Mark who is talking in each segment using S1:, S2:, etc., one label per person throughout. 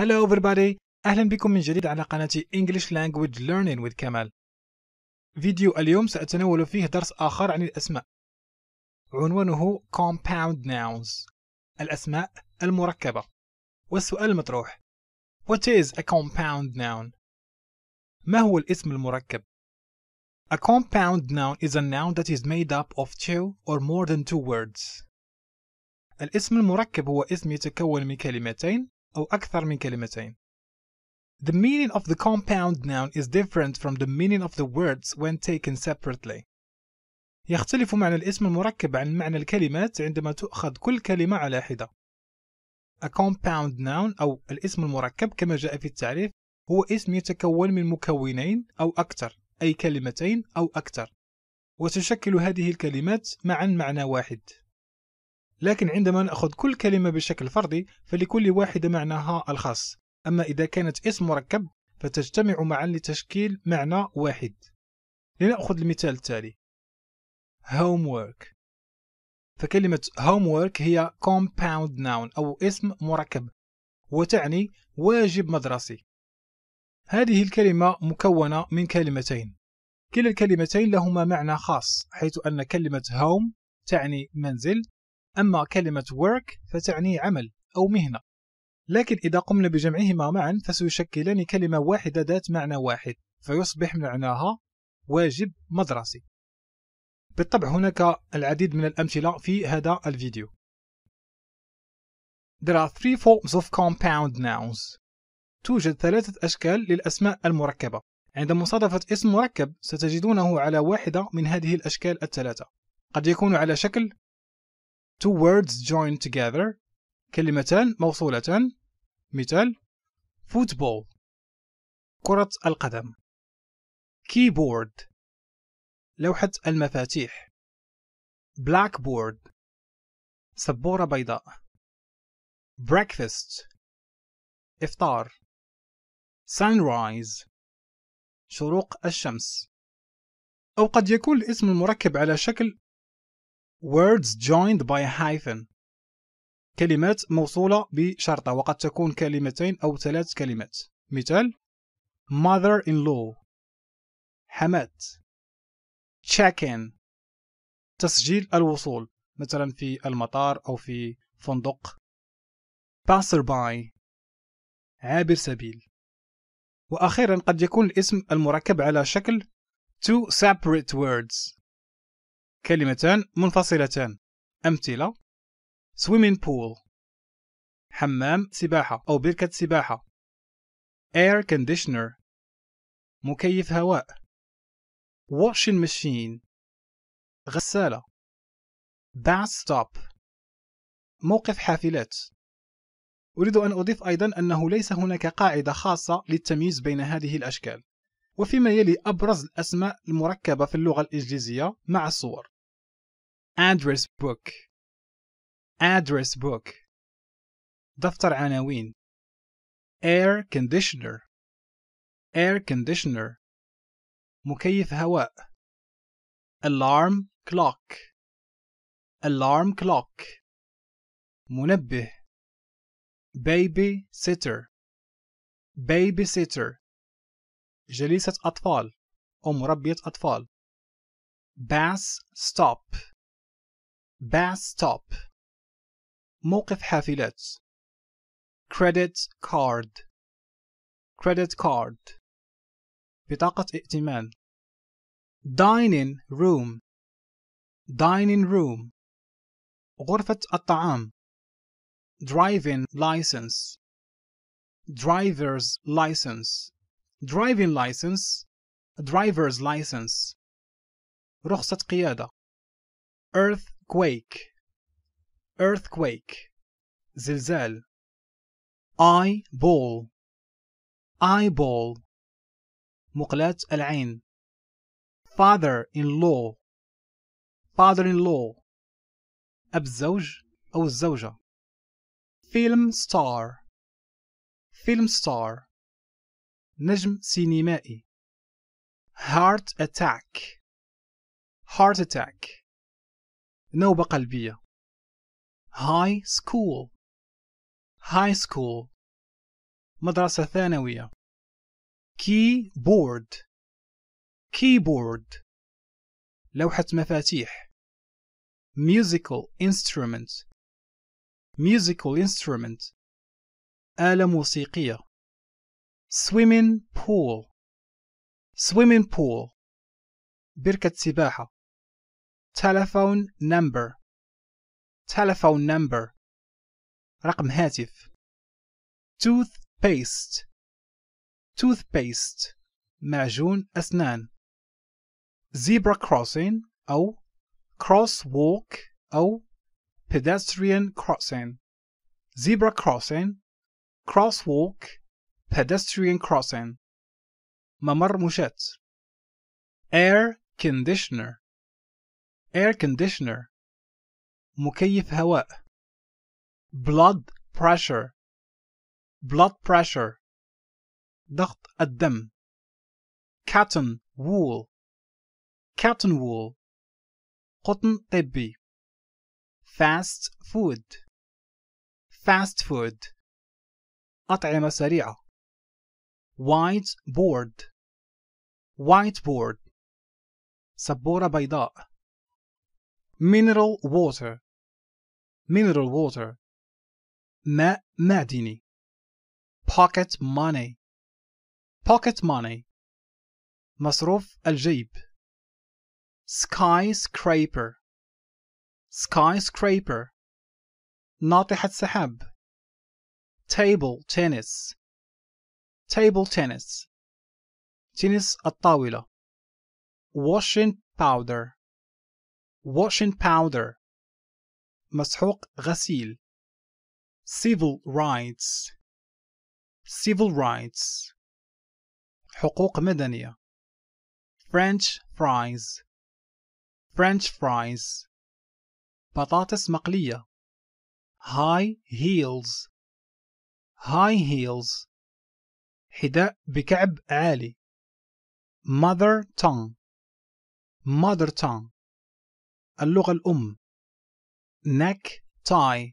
S1: Hello everybody أهلا بكم
S2: من جديد على قناة English Language Learning with Kamal فيديو اليوم سأتناول فيه درس آخر عن الأسماء عنوانه Compound Nouns الأسماء المركبة والسؤال المطروح What is a
S1: compound
S2: noun? ما هو الاسم المركب؟ A compound noun is a noun that is made up of two or more than two words. الاسم المركب هو اسم يتكون من كلمتين أو أكثر من كلمتين. The meaning of the compound noun is different from the meaning of the words when taken separately. يختلف معنى الاسم المركب عن معنى الكلمات عندما تؤخذ كل كلمة على حدة. A compound noun أو الاسم المركب كما جاء في التعريف هو اسم يتكون من مكونين أو أكثر أي كلمتين أو أكثر وتشكل هذه الكلمات معا معنى واحد لكن عندما نأخذ كل كلمة بشكل فردي فلكل واحدة معناها الخاص أما إذا كانت اسم مركب فتجتمع معا لتشكيل معنى واحد لنأخذ المثال التالي homework فكلمة homework هي compound noun أو اسم مركب وتعني واجب مدرسي هذه الكلمة مكونة من كلمتين كلا الكلمتين لهما معنى خاص حيث أن كلمة home تعني منزل أما كلمة work فتعني عمل أو مهنة لكن إذا قمنا بجمعهما معا فسيشكلان كلمة واحدة ذات معنى واحد فيصبح معناها واجب مدرسي بالطبع هناك العديد من الأمثلة في هذا الفيديو There are three forms of compound nouns توجد ثلاثة أشكال للأسماء المركبة عند مصادفة اسم مركب ستجدونه على واحدة من هذه الأشكال الثلاثة قد يكون على شكل two words joined together كلمتان موصولتان مثال football
S1: كرة القدم keyboard لوحة المفاتيح blackboard سبورة بيضاء breakfast إفطار
S2: sunrise شروق الشمس أو قد يكون الاسم المركب على شكل words joined by a hyphen كلمات موصولة بشرطة وقد تكون كلمتين أو ثلاث كلمات مثال mother-in-law حمات check-in تسجيل الوصول مثلا في المطار أو في فندق passerby عابر سبيل وأخيرا قد يكون الاسم المركب على شكل two separate words كلمتان منفصلتان أمثلة swimming pool حمام سباحة أو بركة سباحة air
S1: conditioner مكيف هواء washing machine غسالة stop
S2: موقف حافلات أريد أن أضيف أيضا أنه ليس هناك قاعدة خاصة للتمييز بين هذه الأشكال وفيما يلي أبرز الأسماء المركبة في اللغة الإنجليزية مع الصور address book address
S1: book دفتر عناوين air conditioner air conditioner مكيف هواء alarm clock alarm clock منبه baby sitter baby sitter جليسة أطفال أو مربية أطفال bass stop Bath top. موقف حافلات credit card credit card بطاقة ائتمان dining room dining room غرفة الطعام
S2: driving license driver's license driving license driver's license رخصة قيادة earth quake earthquake
S1: زلزال eye ball eyeball مقلاة العين father-in-law father-in-law أب الزوج أو الزوجة film star film star نجم سينمائي heart attack heart attack نوبة قلبية high school high school مدرسة ثانوية keyboard keyboard لوحة مفاتيح musical instrument musical instrument آلة موسيقية swimming pool swimming pool بركة سباحة telephone number telephone number رقم هاتف toothpaste
S2: toothpaste معجون أسنان zebra crossing أو crosswalk أو pedestrian crossing zebra crossing crosswalk pedestrian crossing ممر مشاة air conditioner
S1: air conditioner مكيف هواء blood pressure blood pressure ضغط الدم cotton wool cotton wool قطن طبي fast food fast food أطعمة سريعة white board white board سبورة بيضاء mineral water mineral water Ma مدني pocket money pocket money al jib. skyscraper skyscraper ناطحة سحاب table tennis table tennis تنس الطاولة washing powder washing powder مسحوق غسيل civil rights civil rights حقوق مدنية French fries French fries بطاطس مقلية high heels high heels حذاء بكعب عالي mother tongue mother tongue اللغة الأم neck tie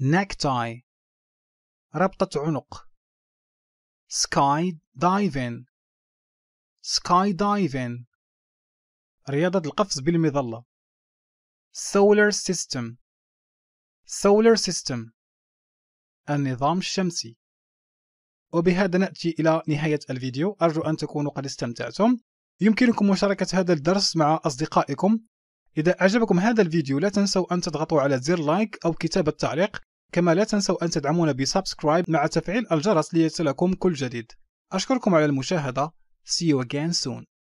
S1: neck tie ربطة عنق sky diving sky diving رياضة القفز بالمظلة solar system solar
S2: system النظام الشمسي وبهذا نأتي إلى نهاية الفيديو أرجو أن تكونوا قد استمتعتم يمكنكم مشاركة هذا الدرس مع أصدقائكم إذا أعجبكم هذا الفيديو لا تنسوا أن تضغطوا على زر لايك أو كتابة تعليق كما لا تنسوا أن تدعمونا بسبسكرايب مع تفعيل الجرس ليصلكم كل جديد أشكركم على المشاهدة See you again soon